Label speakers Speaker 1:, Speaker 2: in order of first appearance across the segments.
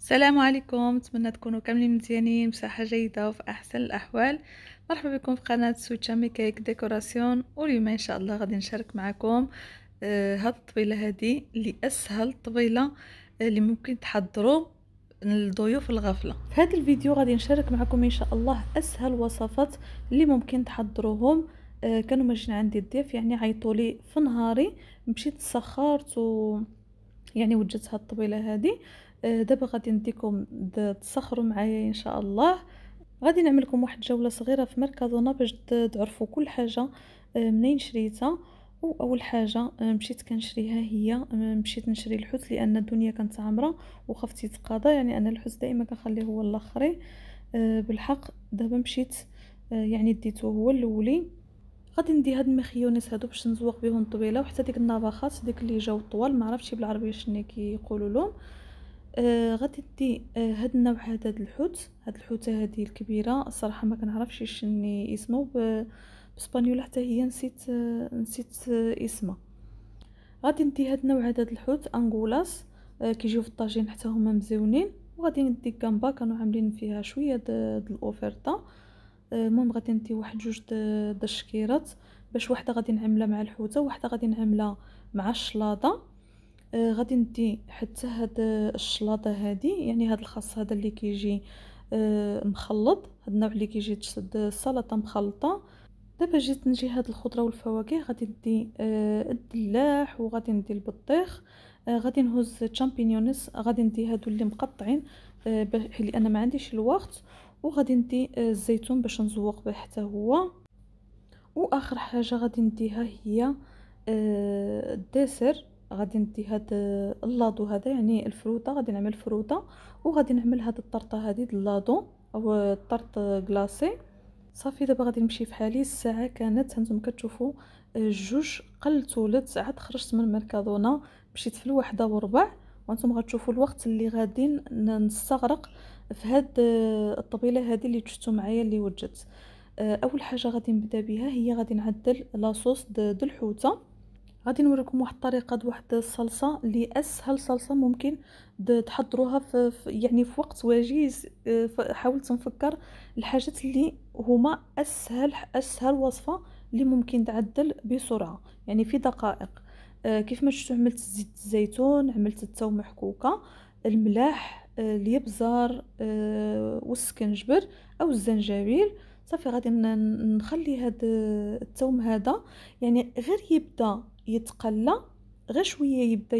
Speaker 1: السلام عليكم نتمنى تكونوا كاملين مزيانين بصحه جيده وفي احسن الاحوال مرحبا بكم في قناه سوتشامي كيك ديكوراسيون واليوم ان شاء الله غادي نشارك معكم آه، هاد الطبيله هادي اللي اسهل طبيله آه، اللي ممكن تحضروا للضيوف الغفله في هذا الفيديو غادي نشارك معكم ان شاء الله اسهل وصفات اللي ممكن تحضروهم آه، كانوا ماشيين عندي الضيف يعني عيطوا لي في نهاري مشيت سخرت و يعني وجدت هاد الطبيله هذه دابا غادي نديكم تسخروا معايا ان شاء الله غادي نعمل لكم واحد جوله صغيره في ميركادونا باش تعرفوا كل حاجه آه، منين شريتها واول حاجه آه، مشيت كنشريها هي آه، مشيت نشري الحوت لان الدنيا كانت عامره وخفت يتقاضى يعني انا الحوت دائما كنخليه هو الاخري بالحق دابا مشيت يعني ديته هو الاولي غادي ندي هاد المخيونيس هادو باش نزوق بهم طويله وحتى ديك النباخات ديك اللي جاو طوال ما عرفتش بالعربيه شنو كيقولوا لهم آه غادي دي آه، هاد النوع هذا الحوت هاد الحوته هذه الكبيره الصراحه ما كنعرفش شني اسمه بسبانيولا حتى هي نسيت آه، نسيت آه، اسمه غادي ندي هاد النوع هذا الحوت انغولاس كيجيو في الطاجين حتى هما مزيونين وغادي ندي كامبا كانوا عاملين فيها شويه د الاوفيرتا المهم غادي ندي واحد جوج د الشكيرات باش واحده غادي نعملها مع الحوته وواحده غادي نعملها مع الشلاضه آه، غادي ندي حتى هاد آه، الشلاضه هادي يعني هاد الخاص هذا اللي كيجي آه، مخلط هاد النوع اللي كيجي تشد السلطه مخلطه دابا جيت نجي هاد الخضره والفواكه غادي ندي الدلاح وغادي ندي البطيخ غادي نهز تشامبينيونس غادي ندي هادو اللي مقطعين آه لان ما عنديش الوقت وغادي ندي الزيتون باش نزوق به حتى هو واخر حاجه غادي نديها هي الدسر غادي ندي هاد آه، اللادو هذا يعني الفروطه غادي نعمل فروطه وغادي نعمل هاد الطرطه هذه اللادو او الطرط كلاصي صافي دابا غادي نمشي فحالي الساعه كانت هانتم كتشوفوا آه، جوج قل ثلث عاد خرجت من الميركادونا مشيت في الوحده وربع وانتم غتشوفوا الوقت اللي غادي نستغرق في هاد آه، الطبيله هذه اللي شفتوا معايا اللي وجدت اول حاجه غادي نبدا بها هي غادي نعدل لاصوص د الحوته غادي نوريكم واحد الطريقه واحد الصلصه اللي اسهل صلصه ممكن تحضروها في يعني في وقت وجيز حاولت نفكر الحاجات اللي هما اسهل اسهل وصفه اللي ممكن تعدل بسرعه يعني في دقائق آه، كيف ما شفتوا عملت زيت الزيتون عملت الثوم محكوكه الملاح آه، اليبزار آه، والسكنجبر او الزنجبيل صافي غادي نخلي هاد التوم هذا يعني غير يبدا يتقلى غير شويه يبدا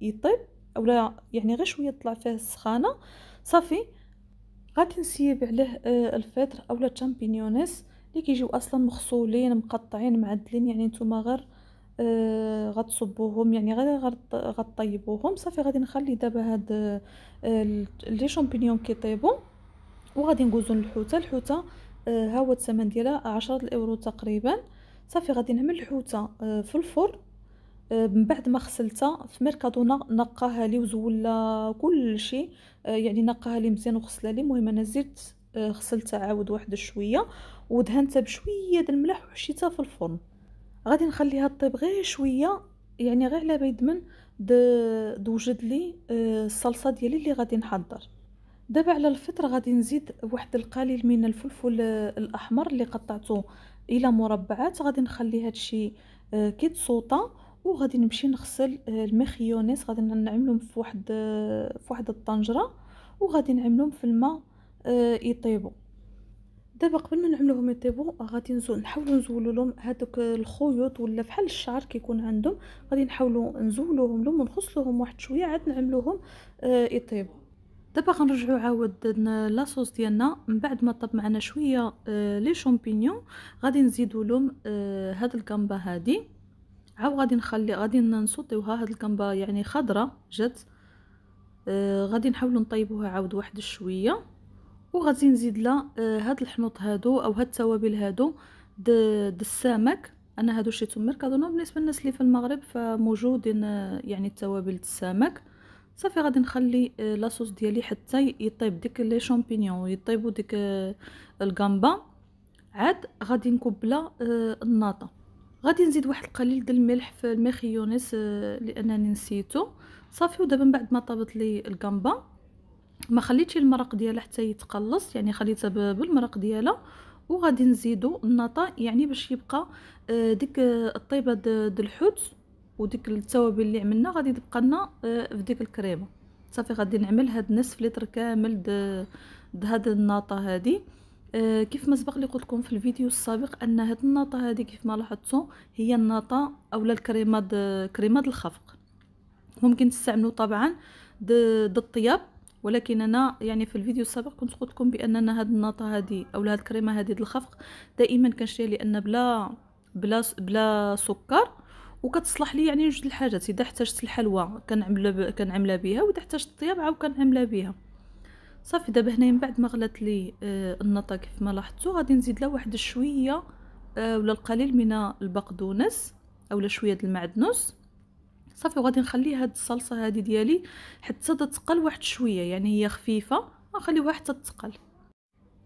Speaker 1: يطيب اولا يعني غير شويه طلع فيه السخانه صافي غادي نسيب عليه آه، الفطر اولا الشامبينيونيس اللي كيجيو اصلا مغسولين مقطعين معدلين يعني نتوما غير آه غتصبوهم يعني غير غطيبوهم صافي غادي نخلي دابا هاد آه، لي شامبينيون كيطيبو وغادي ندوزو للحوته الحوته آه ها هو الثمن ديالها 10 الاورو تقريبا صافي غادي نعمل الحوته آه، في الفرن آه، من بعد ما غسلتها في ميركادو نقاها لي وزول كل شيء آه، يعني نقاها لي مزيان وغسلها لي المهم انا زدت غسلتها عاود واحد شويه ودهنتها بشويه د الملح وحشيتها في الفرن غادي نخليها طيب غير شويه يعني غير على بيدمن د دوجد لي الصلصه ديالي اللي غادي نحضر دابا على الفطر غادي نزيد واحد القليل من الفلفل آه، الاحمر اللي قطعته الى مربعات غادي نخلي هادشي آه، كيتسوطا وغادي نمشي نغسل آه، المخيونيس غادي نعملهم في واحد في واحد الطنجره وغادي نعملهم في الماء يطيبوا دابا قبل ما نعملوهم يطيبوا غادي نزول نحاولوا نزولوا لهم هذوك الخيوط ولا فحال الشعر كيكون عندهم غادي نحاولوا نزولوهم لهم ونغسلوهم واحد شويه عاد نعملوهم يطيبوا دابا غنرجعو عاود لاصوص ديالنا من بعد ما طاب معنا شويه آه، لي شامبينيون غادي نزيدو لهم آه، هاد الكامبا هادي عاو غادي نخلي غادي نسوطيوها هاد الكامبا يعني خضره جات آه، غادي نحاولو نطيبوها عاود واحد شويه وغادي نزيد لها هاد الحنوط هادو او هاد التوابل هادو د السمك انا هادو شريتهم من ميركادونا بالنسبه للناس اللي في المغرب فموجودين يعني التوابل السمك صافي غادي نخلي آه، لاصوص ديالي حتى يطيب ديك لي شامبينيون ويطيبوا ديك آه، الغامبا عاد غادي نكبلا آه، الناطه غادي نزيد واحد القليل ديال الملح في الماخيونيس لانني نسيتو صافي ودابا من بعد ما طابت لي الغامبا ما خليتش المرق ديالها حتى يتقلص يعني خليتها بالمرق ديالها وغادي نزيدو الناطه يعني باش يبقى ديك الطيبه د الحوت وديك التوابل اللي عملنا غادي تبقى لنا آه، في ديك الكريمه صافي غادي نعمل هاد نصف لتر كامل د دهاد الناطه هادي آه كيف ما سبق لي قلت لكم في الفيديو السابق ان هاد الناطه هادي كيف ما لاحظتوا هي الناطه اولا الكريمه د كريمه د الخفق ممكن تستعملوا طبعا د الطياب ولكن انا يعني في الفيديو السابق كنت قلت لكم بان هاد الناطه هادي اولا هاد الكريمه هادي د الخفق دائما كنشريها لان بلا بلا بلا سكر وكتصلح لي يعني جوج الحاجات اذا احتجت الحلوى كنعملها ب... كنعملها بها واذا احتجت الطياب عاود كنعملها بها صافي دابا هنا من بعد ما غلات لي آه النطا كيف ما لاحظتوا غادي نزيد لها واحد شويه آه ولا القليل من البقدونس اولا شويه المعدنوس صافي وغادي نخلي هاد الصلصه هادي ديالي حتى تتقل واحد شويه يعني هي خفيفه غنخليوها حتى تتقل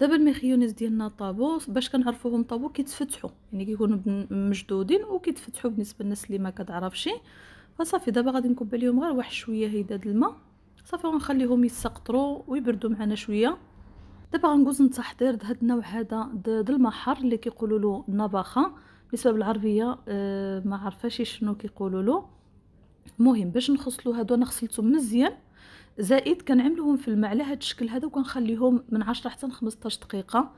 Speaker 1: دابا الميخيونيز ديالنا طابو باش كنعرفوهم طابو كيتفتحوا يعني كيكونوا مجدودين وكيتفتحوا بالنسبه للناس اللي ما كتعرفش فصافي دابا غادي نكب عليهم غير واحد شويه هيدا الماء صافي ونخليهم يسقطروا ويبردوا معنا شويه دابا غنقوز للتحضير د هاد النوع هذا د المحر اللي كيقولوا له النبخه بالنسبه العربيه آه ما عرفاش شنو كيقولوا له المهم باش نغسلوا هادو انا غسلتهم مزيان زائد كنعملوهم في الماء على هذا الشكل هذا وكنخليهم من 10 حتى 15 دقيقه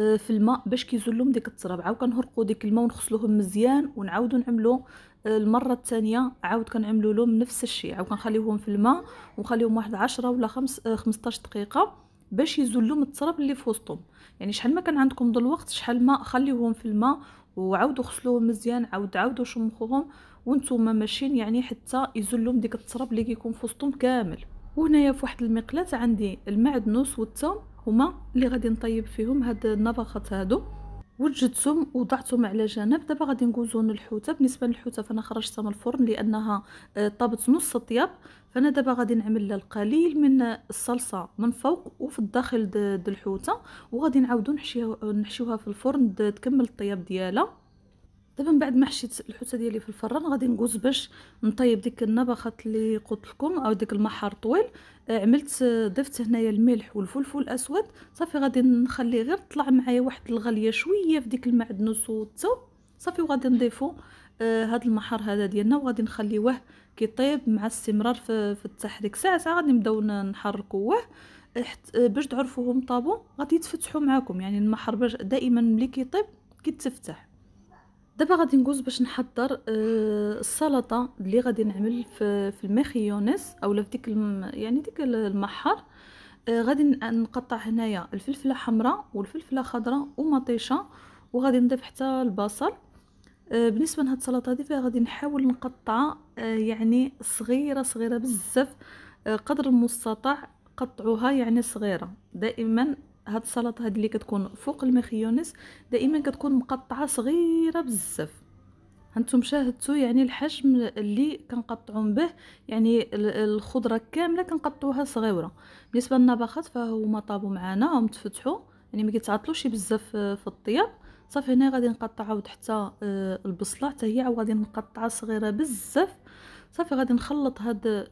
Speaker 1: آه، في الماء باش كيزول لهم ديك التراب عاود كنهرقوا ديك الماء ونغسلوهم مزيان ونعاودوا نعملوا آه، المره الثانيه عاود كنعملوا لهم نفس الشيء عاود كنخليوهم في الماء ونخليهم واحد 10 ولا 5 15 آه، دقيقه باش يزول لهم التراب اللي في وسطهم يعني شحال ما كان عندكم ضل الوقت شحال ما خليوهم في الماء وعاودوا غسلوهم مزيان عاود عاودوا شمخوهم وانتم ماشيين يعني حتى يزول لهم ديك التراب اللي كيكون في وسطهم كامل وهنايا في واحد المقلاة عندي المعدنوس والثوم هما اللي غادي نطيب فيهم هاد النفخات هادو وجدتهم وضعتهم على جنب دابا غادي نقوزو الحوته بالنسبه للحوته فانا خرجتها من الفرن لانها آه، طابت نص طياب فانا دابا غادي نعمل القليل من الصلصه من فوق وفي الداخل د الحوته وغادي نعاودو نحشيها نحشيوها في الفرن تكمل الطياب ديالها دابا من بعد ما حشيت الحوته ديالي في الفران غادي نقوز باش نطيب ديك النبخات اللي قلت لكم او ديك المحار طويل آه، عملت آه، ضفت هنايا الملح والفلفل الاسود صافي غادي نخلي غير طلع معايا واحد الغليه شويه في ديك المعدنوس والتو صافي وغادي نضيفو هذا آه، المحار هذا ديالنا وغادي نخليوه كيطيب مع استمرار في, في التحريك ساعه ساعه غادي نبداو نحركوه باش تعرفوهم طابو غادي يتفتحوا معاكم يعني المحر باش دائما ملي كيطيب كيتفتح دابا غادي نجوز باش نحضر آه، السلطه اللي غادي نعمل في في المخيونيس اولا في ديك يعني ديك المحار آه، غادي نقطع هنايا الفلفله حمراء والفلفله خضراء ومطيشه وغادي نضيف حتى البصل آه، بالنسبه لهاد السلطه هذه فيها غادي نحاول نقطع يعني صغيره صغيره بزاف قدر المستطاع قطعوها يعني صغيره دائما هاد السلطه هاد اللي كتكون فوق المخيونس دائما كتكون مقطعه صغيره بزاف هانتم شاهدتوا يعني الحجم اللي كنقطعوا به يعني الخضره كامله كنقطعوها صغيره بالنسبه للنبقات فهما طابوا معنا تفتحوا يعني ما كيتعطلوش بزاف في الطياب صافي هنا غادي نقطع عاود حتى آه، البصله حتى هي غادي مقطعه صغيره بزاف صافي غادي نخلط هاد آه،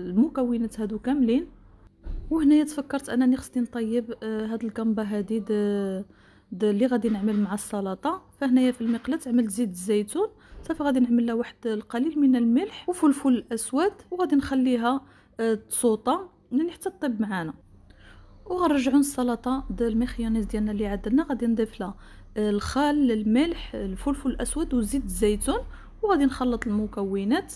Speaker 1: المكونات هادو كاملين وهنايا تفكرت انني خصني نطيب آه، هاد الكامبا هادي اللي غادي نعمل مع السلطه فهنايا في المقله عملت زيت الزيتون صافي غادي نعمل لها واحد القليل من الملح وفلفل اسود وغادي نخليها آه، تسوطه يعني حتى طيب معانا وغنرجعوا للسلطه ديال المخيونيز ديالنا اللي عدلنا غادي نضيف لها آه، الخل الملح الفلفل الاسود وزيت الزيتون وغادي نخلط المكونات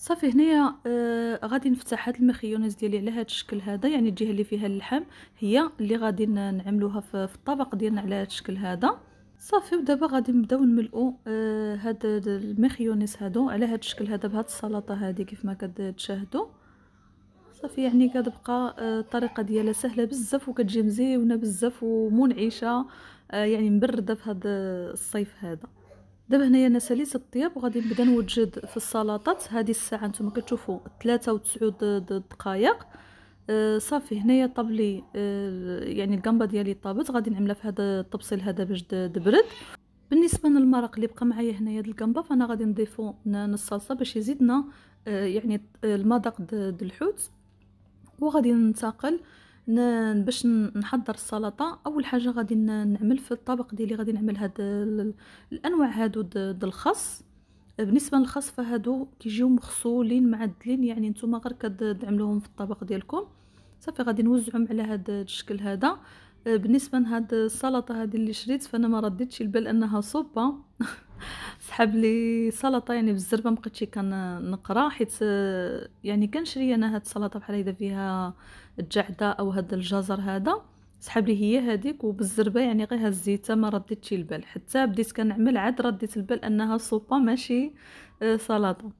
Speaker 1: صافي هنايا آه غادي نفتح هاد المخيونيز ديالي على هاد الشكل هذا يعني الجهه اللي فيها اللحم هي اللي غادي نعملوها في الطبق ديالنا على هاد الشكل هذا صافي ودابا غادي نبداو نملؤوا آه هاد المخيونيز هادو على هاد الشكل هذا بهاد السلطه هادي كيف ما كتشاهدوا صافي يعني كتبقى آه، الطريقه ديالها سهله بزاف وكتجي مزيونه بزاف ومنعشه آه، يعني مبرده في هاد الصيف هذا دابا هنايا انا ساليت الطياب وغادي نبدا نوجد في السلطات هذه الساعه نتوما كتشوفوا 93 دقائق آه، صافي هنايا طبلي آه يعني الجامبا ديالي طابت غادي نعملها في هذا الطبسيل هذا باش دبرد بالنسبه للمرق اللي بقى معايا هنايا د الجامبا فانا غادي نضيفو صلصه باش يزيدنا آه، يعني المذاق د الحوت وغادي ننتقل باش نحضر السلطه اول حاجه غادي نعمل في الطبق ديالي غادي نعمل هاد الانواع هادو د الخس بالنسبه للخس فهادو كيجيو مغسولين معدلين يعني نتوما غير كتعملوهم في الطبق ديالكم صافي غادي نوزعهم على هاد الشكل هذا بالنسبه لهاد السلطه هذه اللي شريت فانا ما رديتش البال انها صوبه سحب لي سلطه يعني بالزربه مبقيتش كنقرا حيت يعني كنشري انا هاد السلطه بحال اذا فيها الجعده او هاد الجزر هذا سحب لي هي هذيك وبالزربه يعني غير هزيتها ما رديتش البال حتى بديت كنعمل عاد رديت البال انها صوبه ماشي آه، سلطه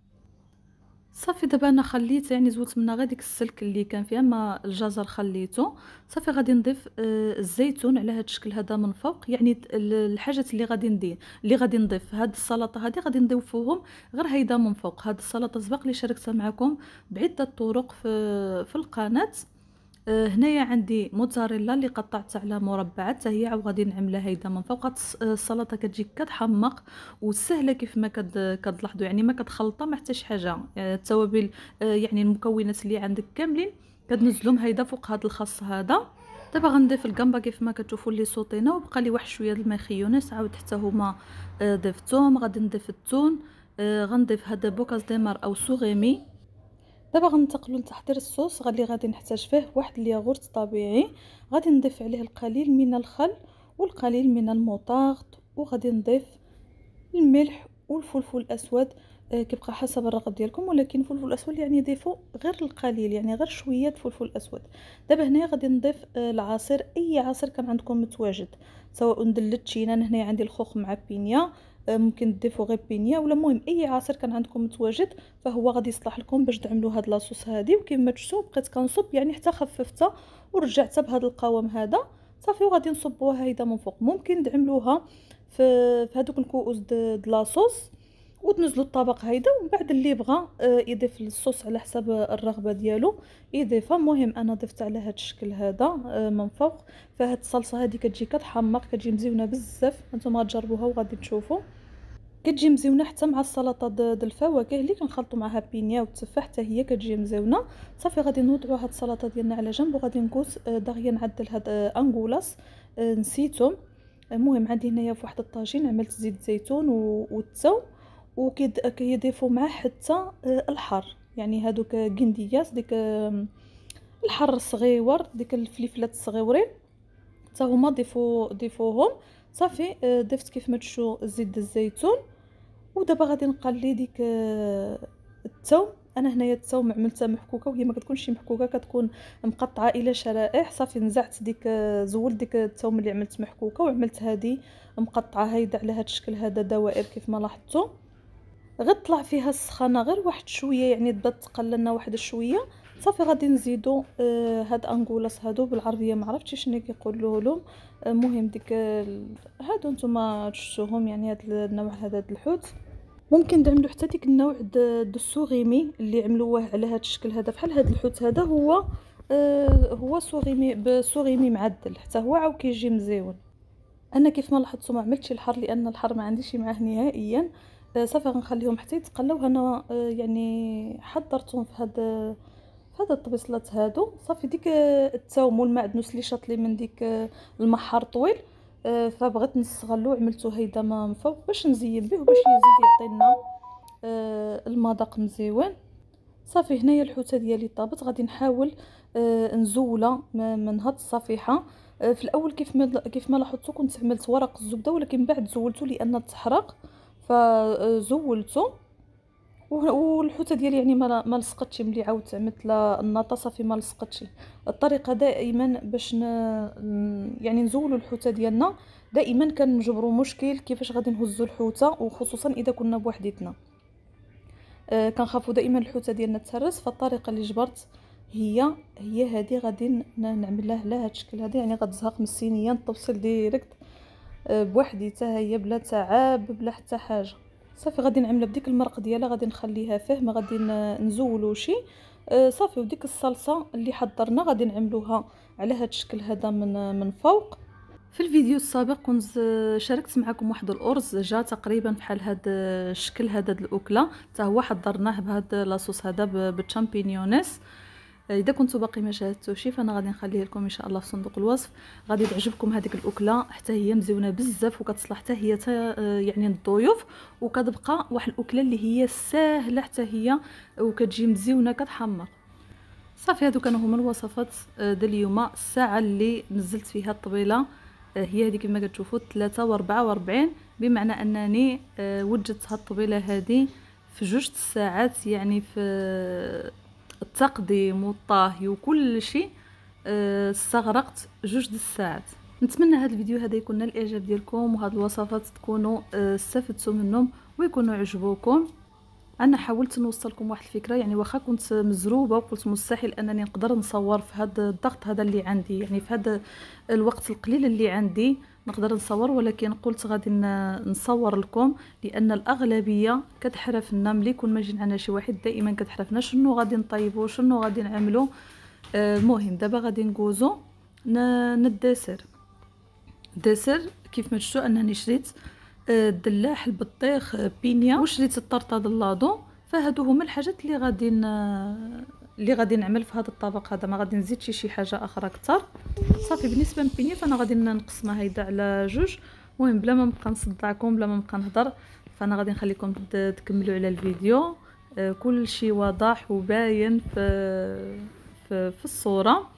Speaker 1: صافي دابا انا خليت يعني زوت منها غير ديك السلك اللي كان فيها ما الجزر خليته صافي غادي نضيف آه، الزيتون على هذا الشكل هذا من فوق يعني الحاجات اللي غادي ندير اللي غادي نضيف هاد السلطه هذه غادي نضيفوهم غير هيدا من فوق هاد السلطه سبق لي شاركتها معكم بعده طرق في في القناه آه، هنايا عندي موتزاريلا اللي قطعتها على مربعات هي عاود غادي نعملها هيدا من فوق آه، السلطه كتجي كتحمق وسهله كيف ما كتلاحظوا يعني ما كتخلطها ما حتى شي حاجه آه، التوابل يعني المكونات اللي عندك كاملين كتنزلهم هيدا فوق هذا الخص هذا دابا غنضيف الكامبا كيف ما كتشوفوا اللي صوتينا وبقى لي واحد شويه د المخيونات عاود حتى هما ضفتهم غادي نضيف التون غنضيف هذا بوكاز ديمار او سوغيمي دابا غنتقلوا لتحضير الصوص غادي غادي نحتاج فيه واحد الياغورت طبيعي غادي نضيف عليه القليل من الخل والقليل من الموطاغط وغادي نضيف الملح والفلفل الاسود آه كيبقى حسب الرغب ديالكم ولكن الفلفل الاسود يعني ضيفوا غير القليل يعني غير شويه فلفل اسود دابا هنايا غادي نضيف آه العصير اي عصير كان عندكم متواجد سواء دلتشينا هنا هنايا عندي الخوخ مع بينيا ممكن تضيفوا غير بينيا ولا المهم اي عصير كان عندكم متواجد فهو غادي يصلح لكم باش تعملوا هاد لاصوص هادي وكيما تشوفوا بقيت كنصب يعني حتى خففتها ورجعتها بهذا القوام هذا صافي وغادي نصبوها هيدا من فوق ممكن تعملوها في هذوك الكؤوس د لاصوص وتنزلوا الطبق هيدا ومن بعد اللي بغى آه، يضيف الصوص على حسب الرغبه ديالو يضيفها المهم انا ضفت على هذا الشكل هذا آه، من فوق فهاد الصلصه هذه كتجي كتحمق كتجي مزيونه بزاف نتوما غتجربوها وغادي تشوفوا كتجي مزيونه حتى مع السلطه د الفواكه اللي كنخلطوا معها بينيا والتفاح حتى هي كتجي مزيونه صافي غادي نوضعوا هاد السلطه ديالنا على جنب وغادي نقوس آه، دغيا نعدل هاد آه، انغولاس آه، نسيتهم المهم عندي هنايا في واحد الطاجين عملت زيت الزيتون والثوم وكيضيفوا معاه حتى الحر يعني هادوك قنديات ديك الحر الصغيور ديك الفليفلات الصغيورين حتى هما ضيفوا ضيفوهم صافي آه، ضفت كيف ما تشو زيت الزيتون ودابا غادي نقلي ديك آه، الثوم انا هنايا الثوم عملتها محكوكه وهي ما كتكونش محكوكه كتكون مقطعه الى شرائح صافي نزعت ديك آه، زولت ديك الثوم اللي عملت محكوكه وعملت هذه مقطعه هيدا على هذا الشكل هذا دوائر كيف ما لاحظتوا غطلع فيها السخانه غير واحد شويه يعني تبدا تقللنا واحد شويه صافي غادي نزيدو آه، هاد انغولاس هادو بالعربيه ما عرفتش شنو كيقولوا لهم المهم آه، ديك هادو نتوما شفتوهم يعني هاد النوع هذا الحوت ممكن تعملوا حتى ديك النوع د السوغيمي اللي عملوه على هاد الشكل هذا بحال هاد الحوت هذا هو آه هو سوغيمي بسوغيمي معدل حتى هو عاو كيجي مزيون انا كيف ما لاحظتوا ما عملتش الحر لان الحر ما عنديش معاه نهائيا آه صافي غنخليهم حتى يتقلاو انا آه يعني حضرتهم في هاد هذا الطبيصلات هادو صافي ديك آه، التاوم والمعدنوس اللي شاطلي من ديك آه، المحار طويل آه، فبغيت نستغلو عملته هيدا من فوق باش نزين به وباش يزيد يعطينا المذاق مزيون صافي هنايا الحوته ديالي طابت غادي نحاول نزوله من هاد الصفيحه في الاول كيف ما كيف ما لاحظتوا كنت عملت ورق الزبده ولكن بعد زولته لان تحرق فزولته والحوته ديالي يعني ما ما لصقتش ملي عاودت مثل الناطه صافي ما لصقتش الطريقه دائما باش ن... يعني نزولوا الحوته ديالنا دائما كنجبروا مشكل كيفاش غادي نهزوا الحوته وخصوصا اذا كنا بوحديتنا آه كنخافوا دائما الحوته ديالنا تهرس فالطريقه اللي جبرت هي هي هذه غادي نعمل لها لها هذا الشكل هذا يعني غتزهق من الصينيه نطبسل ديريكت آه بوحدي حتى هي بلا تعب بلا حتى حاجه صافي غادي نعملها بديك المرق ديالها غادي نخليها فيه ما غادي نزولو شي أه، صافي وديك الصلصه اللي حضرنا غادي نعملوها على هذا الشكل هذا من من فوق في الفيديو السابق كنت شاركت معكم واحد الارز جا تقريبا بحال هذا الشكل هذا الاكله حتى هو حضرناه بهذا لاصوص هذا بالشامبينيونيس اذا كنتو باقي ما شاهدتوش فانا غادي نخليه لكم ان شاء الله في صندوق الوصف غادي تعجبكم هذيك الاكله حتى هي مزيونه بزاف وكتصلح حتى هي آه، يعني للضيوف وكتبقى واحد الاكله اللي هي ساهله حتى هي وكتجي مزيونه كتحمر صافي هادو كانوا هما الوصفات آه، ديال اليوم الساعه اللي نزلت فيها الطبيله آه، هي هذه كما كتشوفوا 3 و 44 بمعنى انني وجدت هاد الطبيله هذه في جوج الساعات يعني في التقديم والطهي وكل شيء آه، استغرقت جوج د الساعات نتمنى هذا الفيديو هذا يكون نال الاعجاب ديالكم وهاد الوصفات تكونوا آه، استفدتوا منهم ويكونوا عجبوكم انا حاولت نوصلكم واحد الفكره يعني واخا كنت مزروبه وقلت مستحيل انني نقدر نصور في هذا الضغط هذا اللي عندي يعني في هذا الوقت القليل اللي عندي نقدر نصور ولكن قلت غادي نصور لكم لان الاغلبيه كتحرفنا ملي كون ما جينا عندنا شي واحد دائما كتحرفنا شنو غادي نطيبو شنو غادي نعملو المهم آه، دابا غادي نكوزو ندسر دسر كيف ما شتو انني شريت الدلاح البطيخ بينيا وشريت الطرطه لادو فهادو هما الحاجات اللي غادي اللي غادي نعمل في هذا الطبق هذا ما غادي نزيد شي حاجه اخرى اكثر صافي بالنسبه للبينيا فانا غادي نقسمها هيدا على جوج المهم بلا ما نبقى نصدعكم بلا ما نبقى نهضر فانا غادي نخليكم تكملوا على الفيديو آه، كل شيء واضح وباين في في, في الصوره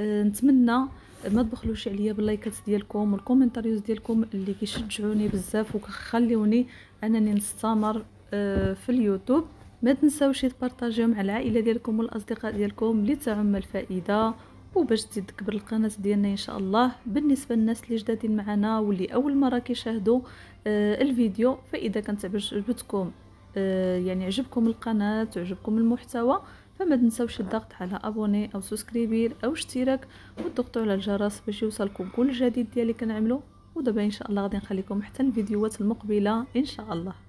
Speaker 1: آه نتمنى ما تبخلوش عليا باللايكات ديالكم والكومنتاريوز ديالكم اللي كيشجعوني بزاف وكخليوني انني نستمر آه، في اليوتيوب ما تنساوش تبارطاجيو مع العائله ديالكم والاصدقاء ديالكم لتعم الفائده وباش تزيد تكبر القناه ديالنا ان شاء الله بالنسبه للناس اللي جدادين معنا واللي اول مره كيشاهدوا آه، الفيديو فاذا كانت عجبتكم آه، يعني عجبكم القناه وعجبكم المحتوى فما تنسوش الضغط على ابوني او سوسكريبير او اشتراك وتضغطوا على الجرس باش يوصلكم كل جديد ديالي كنعملو ودابا ان شاء الله غادي نخليكم حتى الفيديوهات المقبله ان شاء الله